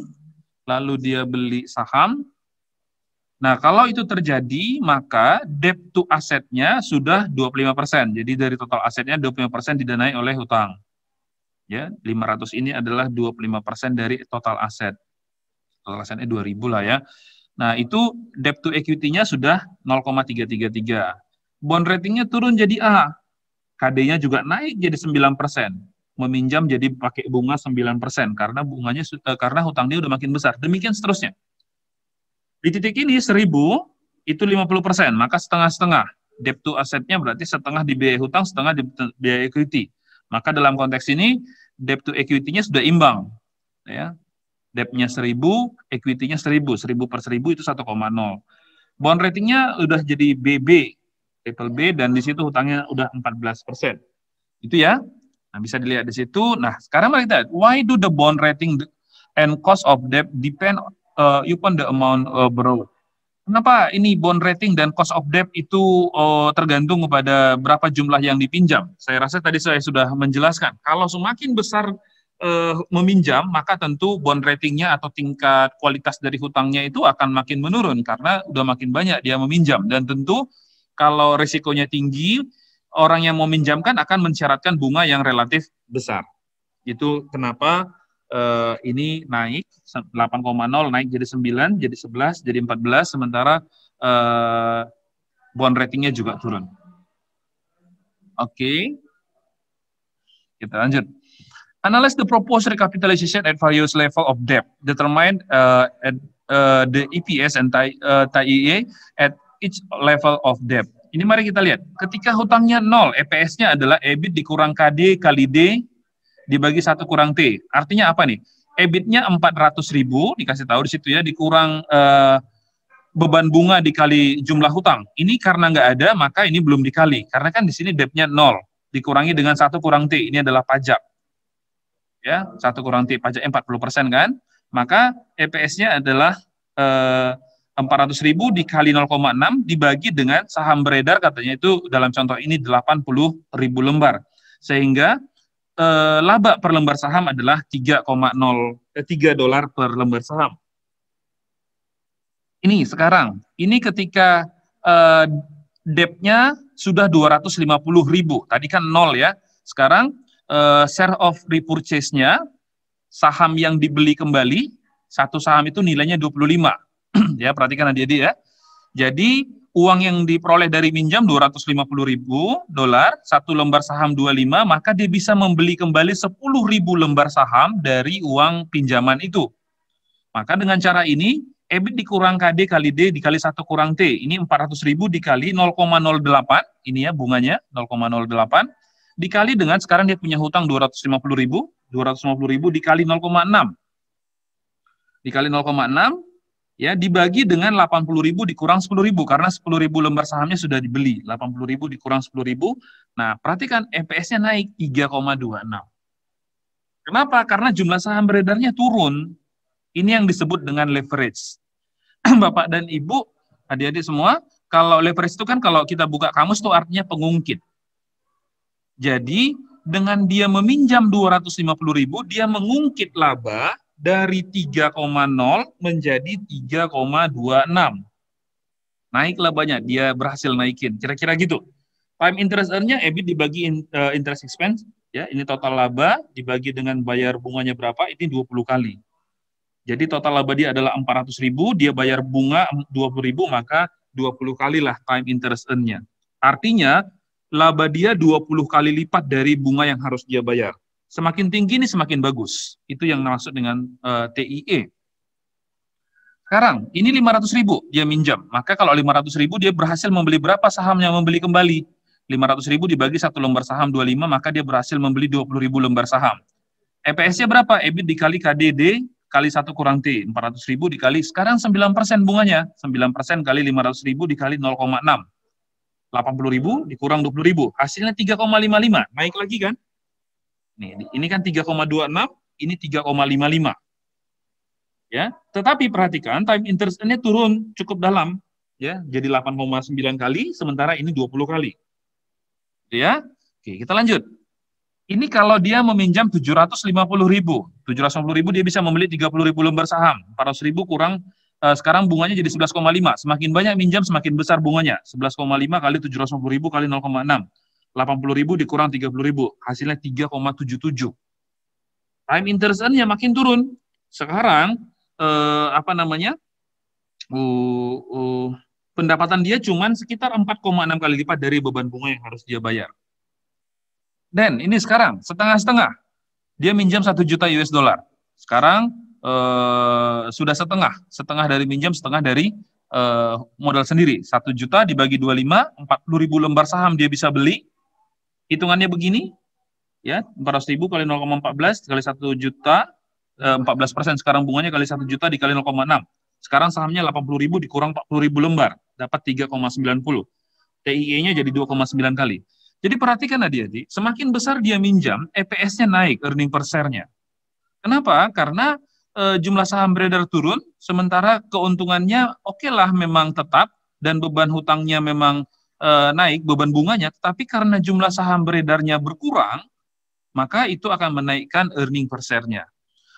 lalu dia beli saham. Nah, kalau itu terjadi, maka debt to asset-nya sudah 25%. Jadi dari total asetnya 25% didanai oleh hutang. Ya, 500 ini adalah 25% dari total aset. Total asetnya 2000 lah ya. Nah, itu debt to equity-nya sudah 0,333. Bond ratingnya turun jadi A. KD-nya juga naik jadi 9%. Meminjam jadi pakai bunga 9% karena bunganya eh, karena hutang dia udah makin besar. Demikian seterusnya. Di titik ini 1000 itu 50%, maka setengah-setengah. Debt to asset-nya berarti setengah di biaya hutang, setengah di biaya equity. Maka dalam konteks ini debt to equity-nya sudah imbang. Ya, debt-nya 1000, equity-nya 1000. 1000 per 1000 itu 1,0. Bond ratingnya udah jadi BB, triple B, dan di situ hutangnya udah 14 persen. Itu ya. Nah, bisa dilihat di situ. Nah, sekarang mari kita Why do the bond rating and cost of debt depend uh, upon the amount uh, borrowed? Kenapa ini bond rating dan cost of debt itu uh, tergantung kepada berapa jumlah yang dipinjam? Saya rasa tadi saya sudah menjelaskan. Kalau semakin besar uh, meminjam, maka tentu bond ratingnya atau tingkat kualitas dari hutangnya itu akan makin menurun karena udah makin banyak dia meminjam dan tentu kalau risikonya tinggi orang yang mau minjamkan akan mensyaratkan bunga yang relatif besar. Itu kenapa uh, ini naik 8,0 naik jadi 9, jadi 11, jadi 14 sementara uh, bond ratingnya juga turun. Oke. Okay. Kita lanjut. Analyze the proposed recapitalization at various level of debt. Determine uh, at, uh, the EPS and TIE uh, e at each level of debt. Ini mari kita lihat. Ketika hutangnya nol, EPS-nya adalah EBIT dikurang KD kali D dibagi satu kurang T. Artinya apa nih? EBIT-nya 400 ribu, dikasih tahu di situ ya, dikurang uh, beban bunga dikali jumlah hutang. Ini karena nggak ada, maka ini belum dikali. Karena kan di sini debt-nya nol, dikurangi dengan satu kurang T. Ini adalah pajak ya satu kurang t pajak persen kan maka EPS-nya adalah eh, empat ratus ribu dikali nol enam dibagi dengan saham beredar katanya itu dalam contoh ini 80 ribu lembar sehingga e, eh, laba per lembar saham adalah koma nol eh, tiga dolar per lembar saham ini sekarang ini ketika debt-nya sudah 250 ribu tadi kan nol ya sekarang uh, share of repurchase-nya saham yang dibeli kembali satu saham itu nilainya 25 ya perhatikan adik-adik ya jadi uang yang diperoleh dari minjam 250 ribu dolar satu lembar saham 25 maka dia bisa membeli kembali 10 ribu lembar saham dari uang pinjaman itu maka dengan cara ini EBIT dikurang KD kali D dikali 1 kurang T. Ini 400 ribu dikali 0,08. Ini ya bunganya delapan dikali dengan sekarang dia punya hutang 250 ribu, 250 ribu dikali 0,6. Dikali 0,6, ya dibagi dengan 80 ribu dikurang 10 ribu, karena 10 ribu lembar sahamnya sudah dibeli, 80 ribu dikurang 10 ribu, nah perhatikan EPS-nya naik 3,26. Kenapa? Karena jumlah saham beredarnya turun. Ini yang disebut dengan leverage. Bapak dan Ibu, adik-adik semua, kalau leverage itu kan kalau kita buka kamus itu artinya pengungkit jadi dengan dia meminjam 250 ribu, dia mengungkit laba dari 3,0 menjadi 3,26. Naik labanya, dia berhasil naikin. Kira-kira gitu. Time interest earn-nya EBIT dibagi in, uh, interest expense, ya ini total laba dibagi dengan bayar bunganya berapa, ini 20 kali. Jadi total laba dia adalah 400 ribu, dia bayar bunga 20 ribu, maka 20 kali lah time interest earn-nya. Artinya, laba dia 20 kali lipat dari bunga yang harus dia bayar. Semakin tinggi ini semakin bagus. Itu yang masuk dengan uh, eh, TIE. Sekarang, ini 500 ribu dia minjam. Maka kalau 500 ribu dia berhasil membeli berapa sahamnya membeli kembali? 500 ribu dibagi satu lembar saham 25, maka dia berhasil membeli 20 ribu lembar saham. EPS-nya berapa? EBIT dikali KDD kali 1 kurang T. 400 ribu dikali, sekarang 9 persen bunganya. 9 persen kali 500 ribu dikali 0,6. 80 ribu dikurang 20 ribu, hasilnya 3,55. Naik lagi kan? Nih, ini kan 3,26, ini 3,55. Ya, tetapi perhatikan time interest ini turun cukup dalam, ya. Jadi 8,9 kali sementara ini 20 kali. Ya. Oke, kita lanjut. Ini kalau dia meminjam 750.000, 750.000 dia bisa membeli 30.000 lembar saham, 400.000 kurang Eh, sekarang bunganya jadi 11,5. Semakin banyak minjam semakin besar bunganya. 11,5 kali 750 ribu kali 0,6. 80 ribu dikurang 30 ribu. Hasilnya 3,77. Time interest earn makin turun. Sekarang, uh, apa namanya, uh, uh, pendapatan dia cuman sekitar 4,6 kali lipat dari beban bunga yang harus dia bayar. Dan ini sekarang setengah-setengah. Dia minjam 1 juta US dollar. Sekarang uh, sudah setengah, setengah dari minjam, setengah dari uh, modal sendiri. Satu juta dibagi dua lima, empat puluh ribu lembar saham dia bisa beli. Hitungannya begini, ya empat ratus ribu kali nol empat belas kali satu juta, eh, empat belas persen sekarang bunganya kali satu juta dikali nol enam. Sekarang sahamnya delapan puluh ribu dikurang empat puluh ribu lembar, dapat tiga koma sembilan puluh. TIE-nya jadi dua koma sembilan kali. Jadi perhatikan adik-adik, semakin besar dia minjam, EPS-nya naik, earning per share-nya. Kenapa? Karena e, jumlah saham beredar turun, sementara keuntungannya oke okay lah memang tetap dan beban hutangnya memang e, naik, beban bunganya, tapi karena jumlah saham beredarnya berkurang, maka itu akan menaikkan earning per share-nya.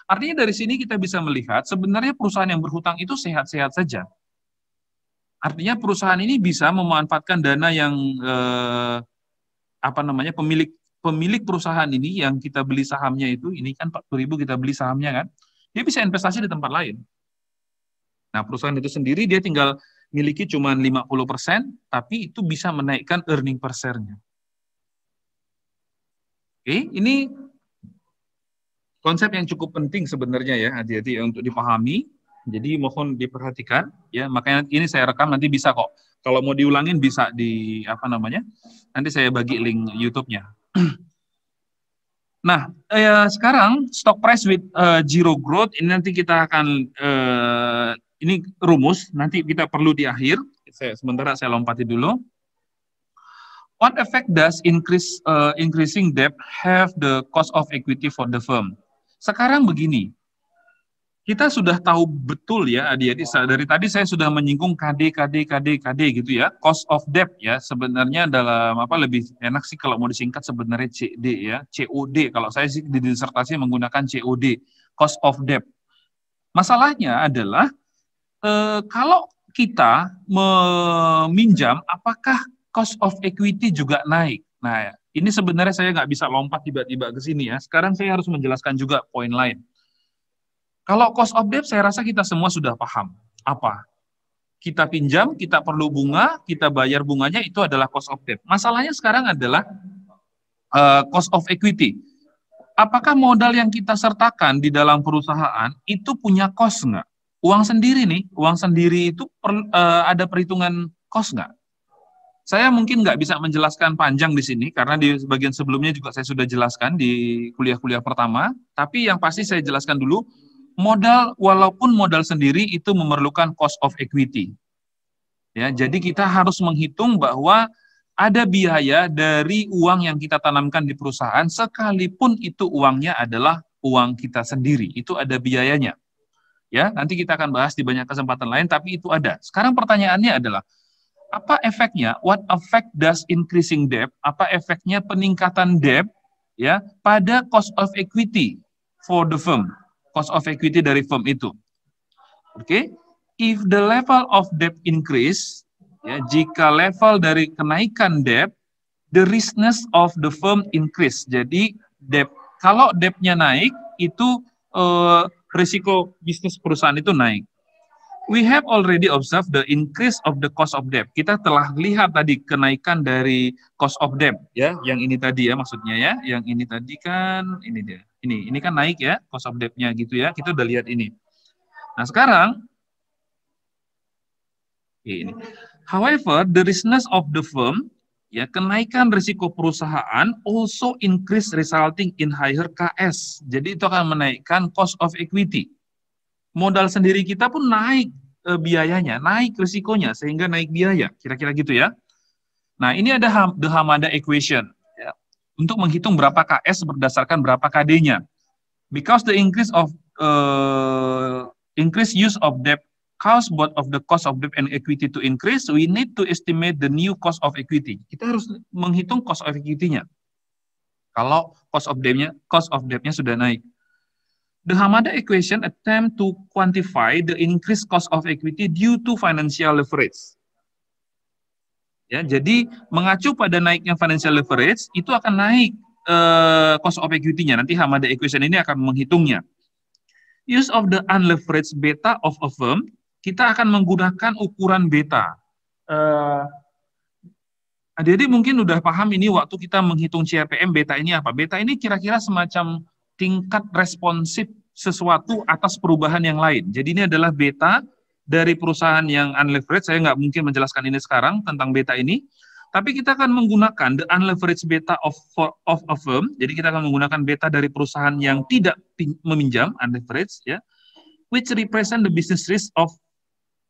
Artinya dari sini kita bisa melihat sebenarnya perusahaan yang berhutang itu sehat-sehat saja. Artinya perusahaan ini bisa memanfaatkan dana yang eh, apa namanya pemilik pemilik perusahaan ini yang kita beli sahamnya itu ini kan 40.000 kita beli sahamnya kan dia bisa investasi di tempat lain. Nah, perusahaan itu sendiri dia tinggal miliki cuma 50%, tapi itu bisa menaikkan earning per share-nya. Oke, ini konsep yang cukup penting sebenarnya ya, hati-hati ya, untuk dipahami. Jadi mohon diperhatikan ya, makanya ini saya rekam nanti bisa kok. Kalau mau diulangin bisa di apa namanya? Nanti saya bagi link YouTube-nya. Nah, eh, sekarang stock price with eh, zero growth ini nanti kita akan eh, ini rumus nanti kita perlu di akhir. Saya, sementara saya lompati dulu. What effect does increase uh, increasing debt have the cost of equity for the firm? Sekarang begini, kita sudah tahu betul ya Adi. adik dari tadi saya sudah menyinggung KD KD KD KD gitu ya cost of debt ya sebenarnya dalam apa lebih enak sih kalau mau disingkat sebenarnya CD ya COD kalau saya sih di disertasi menggunakan COD cost of debt masalahnya adalah e, kalau kita meminjam apakah cost of equity juga naik nah ini sebenarnya saya nggak bisa lompat tiba-tiba ke sini ya sekarang saya harus menjelaskan juga poin lain kalau cost of debt saya rasa kita semua sudah paham. Apa? Kita pinjam, kita perlu bunga, kita bayar bunganya itu adalah cost of debt. Masalahnya sekarang adalah uh, cost of equity. Apakah modal yang kita sertakan di dalam perusahaan itu punya cost nggak? Uang sendiri nih, uang sendiri itu per, uh, ada perhitungan cost nggak? Saya mungkin nggak bisa menjelaskan panjang di sini karena di bagian sebelumnya juga saya sudah jelaskan di kuliah-kuliah pertama. Tapi yang pasti saya jelaskan dulu modal walaupun modal sendiri itu memerlukan cost of equity. Ya, jadi kita harus menghitung bahwa ada biaya dari uang yang kita tanamkan di perusahaan sekalipun itu uangnya adalah uang kita sendiri. Itu ada biayanya. Ya, nanti kita akan bahas di banyak kesempatan lain tapi itu ada. Sekarang pertanyaannya adalah apa efeknya? What effect does increasing debt? Apa efeknya peningkatan debt ya pada cost of equity for the firm? cost of equity dari firm itu. Oke, okay? if the level of debt increase, ya, jika level dari kenaikan debt, the riskness of the firm increase. Jadi debt, kalau debtnya naik, itu uh, risiko bisnis perusahaan itu naik. We have already observed the increase of the cost of debt. Kita telah lihat tadi kenaikan dari cost of debt ya, yang ini tadi ya maksudnya ya, yang ini tadi kan ini dia ini. Ini kan naik ya, cost of debt-nya gitu ya. Kita udah lihat ini. Nah, sekarang ini. However, the richness of the firm, ya kenaikan risiko perusahaan also increase resulting in higher KS. Jadi itu akan menaikkan cost of equity. Modal sendiri kita pun naik e, biayanya, naik risikonya sehingga naik biaya, kira-kira gitu ya. Nah, ini ada the Hamada equation untuk menghitung berapa KS berdasarkan berapa KD-nya. Because the increase of uh, eh, increase use of debt cause both of the cost of debt and equity to increase, we need to estimate the new cost of equity. Kita harus menghitung cost of equity-nya. Kalau cost of debt-nya cost of debt-nya sudah naik. The Hamada equation attempt to quantify the increased cost of equity due to financial leverage. Ya, jadi mengacu pada naiknya financial leverage itu akan naik eh, cost of equity-nya. Nanti Hamada equation ini akan menghitungnya. Use of the unleveraged beta of a firm, kita akan menggunakan ukuran beta. Uh, eh, jadi mungkin udah paham ini waktu kita menghitung CRPM beta ini apa? Beta ini kira-kira semacam tingkat responsif sesuatu atas perubahan yang lain. Jadi ini adalah beta dari perusahaan yang unleveraged, saya nggak mungkin menjelaskan ini sekarang tentang beta ini, tapi kita akan menggunakan the unleveraged beta of, of a firm, jadi kita akan menggunakan beta dari perusahaan yang tidak meminjam, unleveraged, ya, which represent the business risk of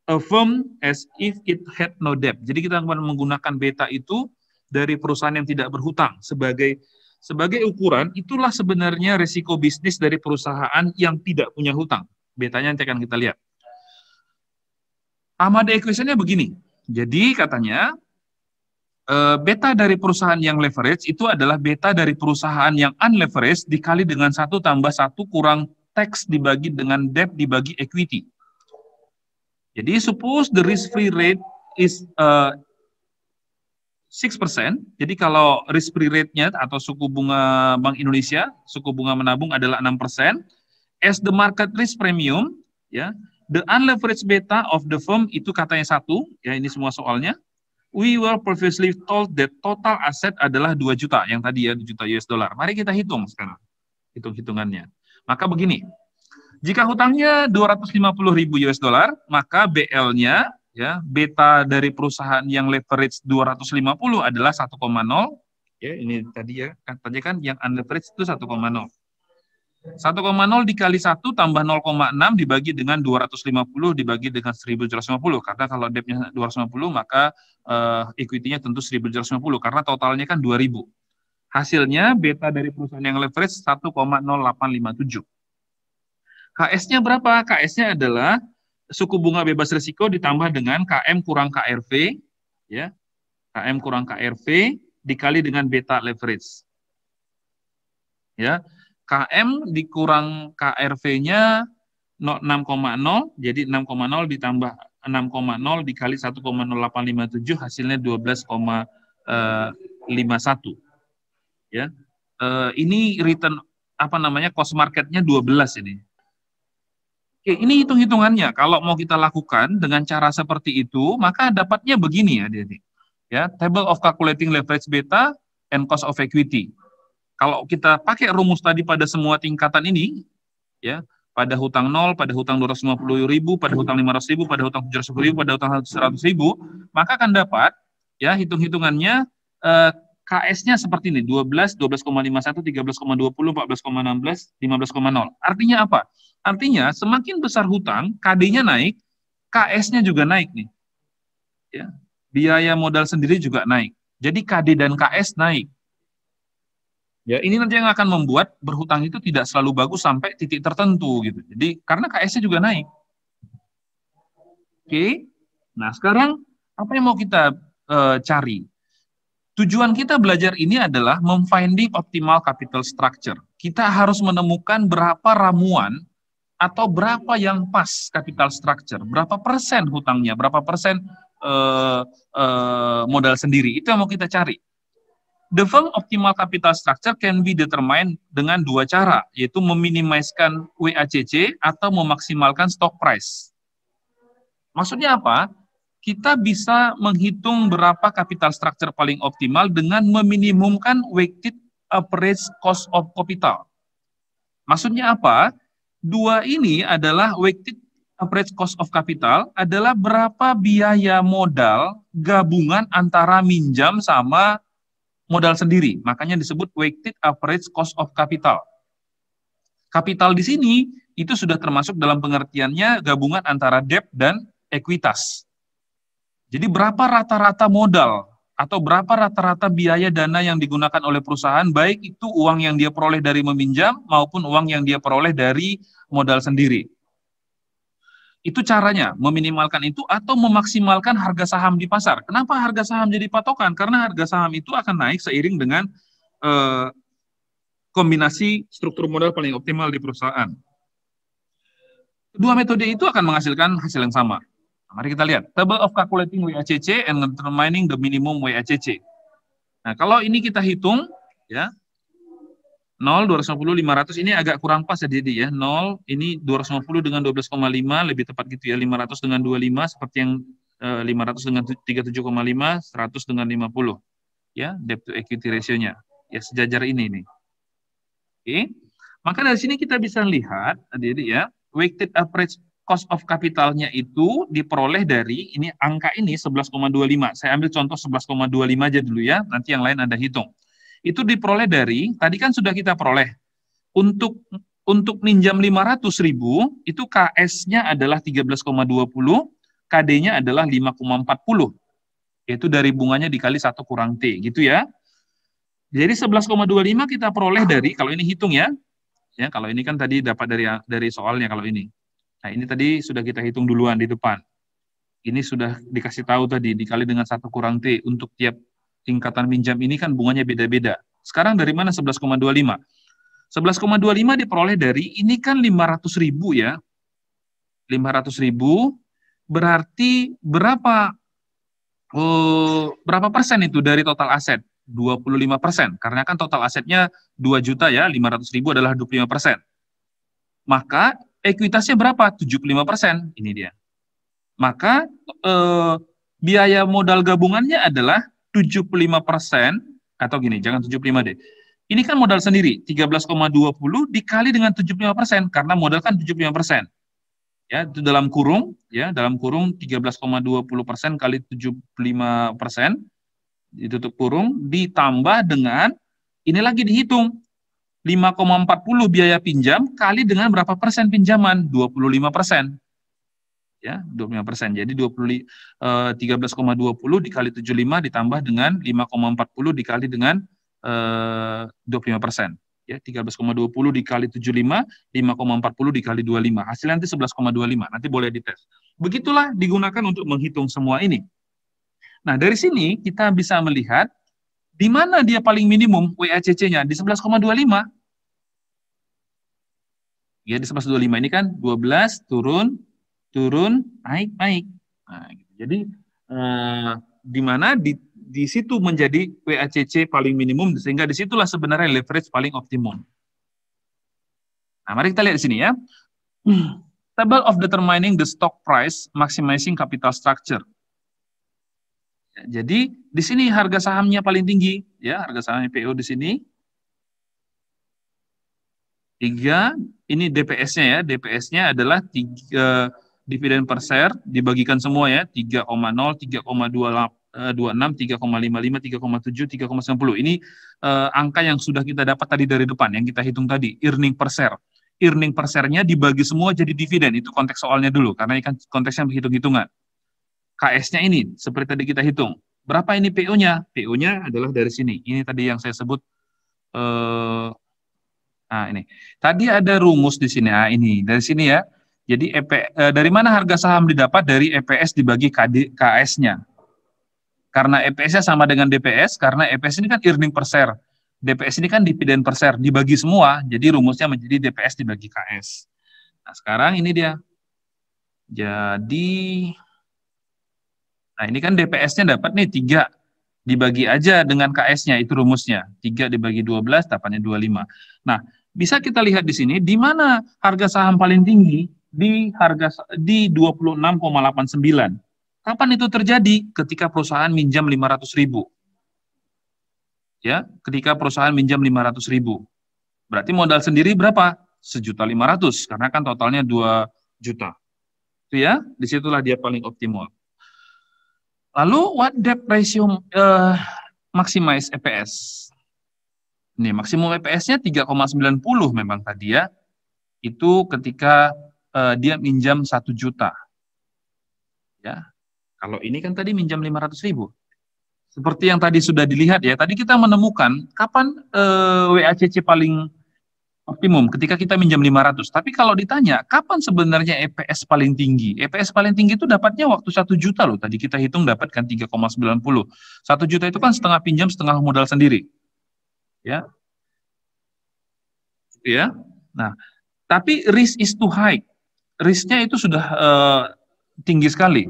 a firm as if it had no debt. Jadi kita akan menggunakan beta itu dari perusahaan yang tidak berhutang sebagai sebagai ukuran itulah sebenarnya resiko bisnis dari perusahaan yang tidak punya hutang. Betanya nanti akan kita lihat. Amade equationnya begini. Jadi katanya eh, beta dari perusahaan yang leverage itu adalah beta dari perusahaan yang unleverage dikali dengan satu tambah satu kurang tax dibagi dengan debt dibagi equity. Jadi suppose the risk free rate is uh, eh, 6%. Jadi kalau risk free rate-nya atau suku bunga Bank Indonesia, suku bunga menabung adalah 6%. As the market risk premium, ya, The unleveraged beta of the firm itu katanya satu, ya ini semua soalnya. We were previously told that total asset adalah 2 juta, yang tadi ya 2 juta US dollar. Mari kita hitung sekarang, hitung-hitungannya. Maka begini, jika hutangnya 250 ribu US dollar, maka BL-nya, ya beta dari perusahaan yang leverage 250 adalah 1,0. Ya, ini tadi ya, katanya kan yang unleveraged itu 1,0. 1,0 dikali 1 tambah 0,6 dibagi dengan 250 dibagi dengan 1750 karena kalau debtnya 250 maka uh, equity-nya tentu 1750 karena totalnya kan 2000. Hasilnya beta dari perusahaan yang leverage 1,0857. KS-nya berapa? KS-nya adalah suku bunga bebas risiko ditambah dengan KM kurang KRV ya. KM kurang KRV dikali dengan beta leverage. Ya, KM dikurang KRV-nya 6,0, jadi 6,0 ditambah 6,0 dikali 1,0857 hasilnya 12,51. Eh, ya. Eh, ini return apa namanya cost marketnya 12 ini. Oke, ini hitung-hitungannya. Kalau mau kita lakukan dengan cara seperti itu, maka dapatnya begini ya, Dedi. Ya, table of calculating leverage beta and cost of equity kalau kita pakai rumus tadi pada semua tingkatan ini, ya, pada hutang 0, pada hutang 250 ribu, pada hutang 500 ribu, pada hutang 700 ribu, pada hutang 100 ribu, maka akan dapat ya hitung-hitungannya eh, KS-nya seperti ini, 12, 12,51, 13,20, 14,16, 15,0. Artinya apa? Artinya semakin besar hutang, KD-nya naik, KS-nya juga naik nih. Ya, biaya modal sendiri juga naik. Jadi KD dan KS naik. Ya, ini nanti yang akan membuat berhutang itu tidak selalu bagus sampai titik tertentu gitu. Jadi karena ks juga naik. Oke. Nah, sekarang apa yang mau kita e, cari? Tujuan kita belajar ini adalah memfinding optimal capital structure. Kita harus menemukan berapa ramuan atau berapa yang pas capital structure, berapa persen hutangnya, berapa persen e, e, modal sendiri. Itu yang mau kita cari. The optimal capital structure can be determined dengan dua cara, yaitu meminimalkan WACC atau memaksimalkan stock price. Maksudnya apa? Kita bisa menghitung berapa capital structure paling optimal dengan meminimumkan weighted average cost of capital. Maksudnya apa? Dua ini adalah weighted average cost of capital adalah berapa biaya modal gabungan antara minjam sama modal sendiri. Makanya disebut weighted average cost of capital. Kapital di sini itu sudah termasuk dalam pengertiannya gabungan antara debt dan ekuitas. Jadi berapa rata-rata modal atau berapa rata-rata biaya dana yang digunakan oleh perusahaan baik itu uang yang dia peroleh dari meminjam maupun uang yang dia peroleh dari modal sendiri. Itu caranya, meminimalkan itu atau memaksimalkan harga saham di pasar. Kenapa harga saham jadi patokan? Karena harga saham itu akan naik seiring dengan eh, kombinasi struktur modal paling optimal di perusahaan. Dua metode itu akan menghasilkan hasil yang sama. Mari kita lihat, table of calculating WACC and determining the minimum WACC. Nah, kalau ini kita hitung, ya, 0, 250, 500 ini agak kurang pas ya Jadi ya. 0 ini 250 dengan 12,5 lebih tepat gitu ya. 500 dengan 25 seperti yang 500 eh, dengan 37,5, 100 dengan 50. Ya, debt to equity ratio-nya. Ya sejajar ini nih. Oke. Maka dari sini kita bisa lihat Jadi ya, weighted average cost of capitalnya itu diperoleh dari ini angka ini 11,25. Saya ambil contoh 11,25 aja dulu ya. Nanti yang lain Anda hitung itu diperoleh dari tadi kan sudah kita peroleh untuk untuk minjam 500 ribu itu KS-nya adalah 13,20 KD-nya adalah 5,40 yaitu dari bunganya dikali satu kurang T gitu ya jadi 11,25 kita peroleh dari kalau ini hitung ya ya kalau ini kan tadi dapat dari dari soalnya kalau ini nah ini tadi sudah kita hitung duluan di depan ini sudah dikasih tahu tadi dikali dengan satu kurang T untuk tiap tingkatan pinjam ini kan bunganya beda-beda. Sekarang dari mana 11,25? 11,25 diperoleh dari ini kan 500 ribu ya. 500 ribu berarti berapa uh, berapa persen itu dari total aset? 25 persen. Karena kan total asetnya 2 juta ya, 500 ribu adalah 25 persen. Maka ekuitasnya berapa? 75 persen. Ini dia. Maka eh, biaya modal gabungannya adalah 75 persen, atau gini, jangan 75 deh. Ini kan modal sendiri, 13,20 dikali dengan 75 persen, karena modal kan 75 persen. Ya, itu dalam kurung, ya, dalam kurung 13,20 persen kali 75 persen, ditutup kurung, ditambah dengan, ini lagi dihitung, 5,40 biaya pinjam kali dengan berapa persen pinjaman? 25 persen ya 25 persen. Jadi 20, 13,20 eh, dikali 75 ditambah dengan 5,40 dikali dengan eh, 25 persen. Ya, 13,20 dikali 75, 5,40 dikali 25. Hasilnya nanti 11,25. Nanti boleh dites. Begitulah digunakan untuk menghitung semua ini. Nah, dari sini kita bisa melihat di mana dia paling minimum WACC-nya? Di 11,25. Ya, di 11,25 ini kan 12 turun turun, naik, naik. Nah, gitu. Jadi eh, di mana di di situ menjadi WACC paling minimum sehingga disitulah sebenarnya leverage paling optimum. Nah, mari kita lihat di sini ya. Table of determining the stock price maximizing capital structure. Ya, jadi di sini harga sahamnya paling tinggi ya, harga sahamnya PO di sini. Tiga, ini DPS-nya ya, DPS-nya adalah tiga, dividen per share dibagikan semua ya 3,0, 3,26, 3,55, 3,7, 3,90. Ini uh, angka yang sudah kita dapat tadi dari depan yang kita hitung tadi earning per share. Earning per share-nya dibagi semua jadi dividen. Itu konteks soalnya dulu karena ini kan konteksnya hitung-hitungan. KS-nya ini seperti tadi kita hitung. Berapa ini PO-nya? PO-nya adalah dari sini. Ini tadi yang saya sebut eh, Nah, ini. Tadi ada rumus di sini. Ah, ini dari sini ya. Jadi EP, eh, dari mana harga saham didapat dari EPS dibagi KD, KS-nya. Karena EPS-nya sama dengan DPS, karena EPS ini kan earning per share. DPS ini kan dividen per share, dibagi semua, jadi rumusnya menjadi DPS dibagi KS. Nah, sekarang ini dia. Jadi, nah ini kan DPS-nya dapat nih 3, dibagi aja dengan KS-nya, itu rumusnya. 3 dibagi 12, dapatnya 25. Nah, bisa kita lihat di sini, di mana harga saham paling tinggi di harga di 26,89. Kapan itu terjadi? Ketika perusahaan minjam 500.000. Ya, ketika perusahaan minjam 500.000. Berarti modal sendiri berapa? Sejuta lima karena kan totalnya dua juta. Itu ya, disitulah dia paling optimal. Lalu what debt ratio uh, maximize EPS? Nih, maksimum EPS-nya 3,90 memang tadi ya. Itu ketika Eh, dia minjam satu juta. Ya, kalau ini kan tadi minjam ratus ribu. Seperti yang tadi sudah dilihat ya, tadi kita menemukan kapan eh, WACC paling optimum ketika kita minjam 500. Tapi kalau ditanya kapan sebenarnya EPS paling tinggi? EPS paling tinggi itu dapatnya waktu satu juta loh. Tadi kita hitung dapatkan 3,90. Satu juta itu kan setengah pinjam, setengah modal sendiri. Ya. Gitu ya. Nah, tapi risk is too high risknya itu sudah uh, tinggi sekali.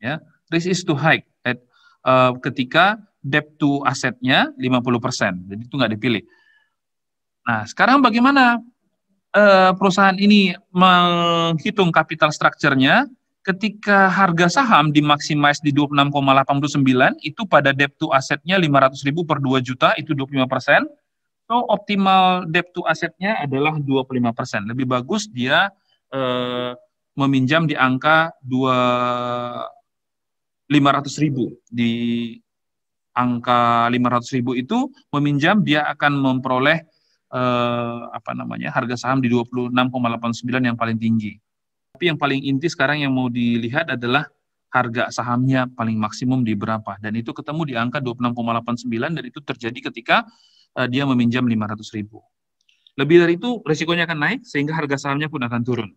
Ya, risk is too high at, uh, ketika debt to asset-nya 50%. Jadi itu nggak dipilih. Nah, sekarang bagaimana uh, perusahaan ini menghitung capital structure-nya ketika harga saham dimaksimais di 26,89 itu pada debt to asset-nya 500 ribu per 2 juta itu 25 persen So optimal debt to asset-nya adalah 25%. Lebih bagus dia eh, meminjam di angka 2 500 ribu. Di angka 500 ribu itu meminjam dia akan memperoleh eh, apa namanya harga saham di 26,89 yang paling tinggi. Tapi yang paling inti sekarang yang mau dilihat adalah harga sahamnya paling maksimum di berapa dan itu ketemu di angka 26,89 dan itu terjadi ketika uh, dia meminjam 500 ribu. Lebih dari itu, risikonya akan naik sehingga harga sahamnya pun akan turun.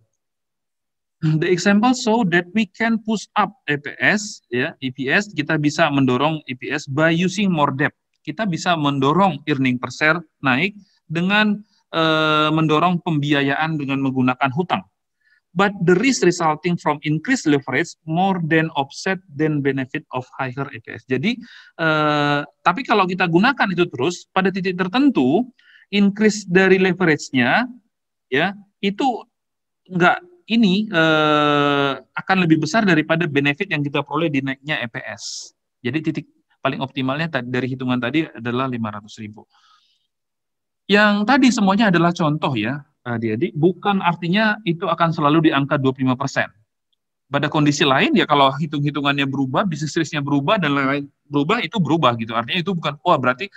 The example so that we can push up EPS, ya, EPS kita bisa mendorong EPS by using more debt. Kita bisa mendorong earning per share naik dengan uh, mendorong pembiayaan dengan menggunakan hutang but the risk resulting from increased leverage more than offset than benefit of higher EPS. Jadi, uh, tapi kalau kita gunakan itu terus, pada titik tertentu, increase dari leverage-nya, ya itu enggak ini uh, akan lebih besar daripada benefit yang kita peroleh di naiknya EPS. Jadi titik paling optimalnya dari hitungan tadi adalah 500 ribu. Yang tadi semuanya adalah contoh ya, Nah, adik-adik, bukan artinya itu akan selalu di angka 25 persen. Pada kondisi lain ya kalau hitung-hitungannya berubah, bisnis risknya berubah dan lain-lain berubah itu berubah gitu. Artinya itu bukan wah oh, berarti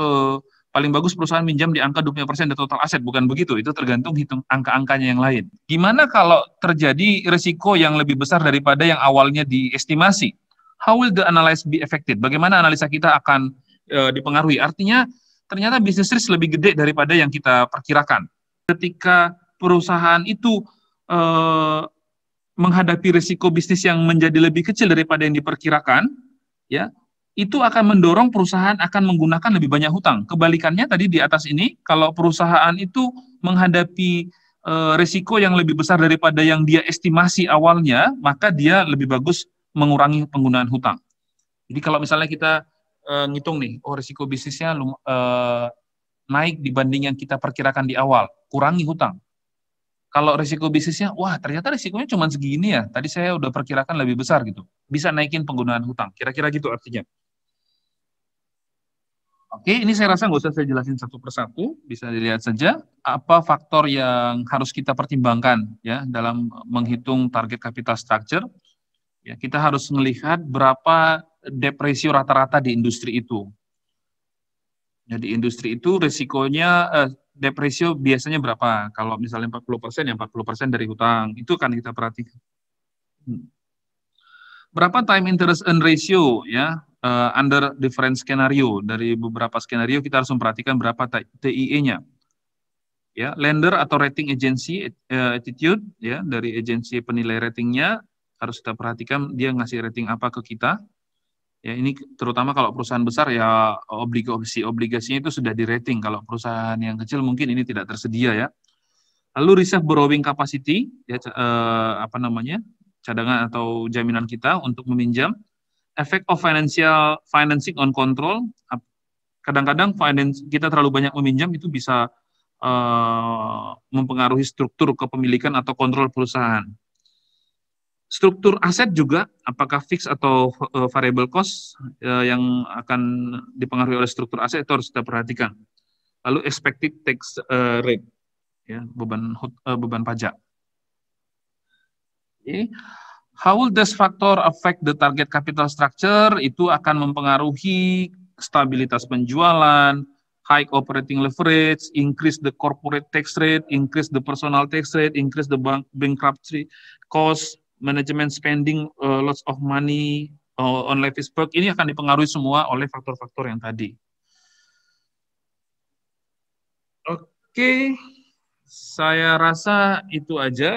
eh, paling bagus perusahaan minjam di angka 25 persen dari total aset, bukan begitu. Itu tergantung hitung angka-angkanya yang lain. Gimana kalau terjadi risiko yang lebih besar daripada yang awalnya diestimasi? How will the analysis be affected? Bagaimana analisa kita akan eh, dipengaruhi? Artinya ternyata bisnis risk lebih gede daripada yang kita perkirakan ketika perusahaan itu eh, menghadapi risiko bisnis yang menjadi lebih kecil daripada yang diperkirakan, ya, itu akan mendorong perusahaan akan menggunakan lebih banyak hutang. Kebalikannya tadi di atas ini, kalau perusahaan itu menghadapi e, risiko yang lebih besar daripada yang dia estimasi awalnya, maka dia lebih bagus mengurangi penggunaan hutang. Jadi kalau misalnya kita e, ngitung nih, oh risiko bisnisnya lum, e, naik dibanding yang kita perkirakan di awal, kurangi hutang. Kalau risiko bisnisnya, wah ternyata risikonya cuma segini ya, tadi saya udah perkirakan lebih besar gitu. Bisa naikin penggunaan hutang, kira-kira gitu artinya. Oke, ini saya rasa nggak usah saya jelasin satu persatu, bisa dilihat saja apa faktor yang harus kita pertimbangkan ya dalam menghitung target capital structure. Ya, kita harus melihat berapa depresi rata-rata di industri itu. Jadi industri itu risikonya eh, depresio biasanya berapa? Kalau misalnya 40% persen ya 40% persen dari hutang. Itu kan kita perhatikan. Hmm. Berapa time interest and ratio ya uh, under different skenario dari beberapa skenario kita harus memperhatikan berapa TIE-nya. Ya, lender atau rating agency uh, attitude ya dari agensi penilai ratingnya harus kita perhatikan dia ngasih rating apa ke kita ya ini terutama kalau perusahaan besar ya obligasi obligasinya itu sudah di-rating. kalau perusahaan yang kecil mungkin ini tidak tersedia ya lalu reserve borrowing capacity ya eh, apa namanya cadangan atau jaminan kita untuk meminjam efek of financial financing on control kadang-kadang finance kita terlalu banyak meminjam itu bisa eh, mempengaruhi struktur kepemilikan atau kontrol perusahaan Struktur aset juga, apakah fix atau eh, variable cost eh, yang akan dipengaruhi oleh struktur aset itu harus kita perhatikan. Lalu expected tax eh, rate, ya beban beban pajak. Okay. How will this factor affect the target capital structure? Itu akan mempengaruhi stabilitas penjualan, high operating leverage, increase the corporate tax rate, increase the personal tax rate, increase the bank bankruptcy cost, manajemen spending uh, lots of money uh, on life is work ini akan dipengaruhi semua oleh faktor-faktor yang tadi. Oke, okay. saya rasa itu aja.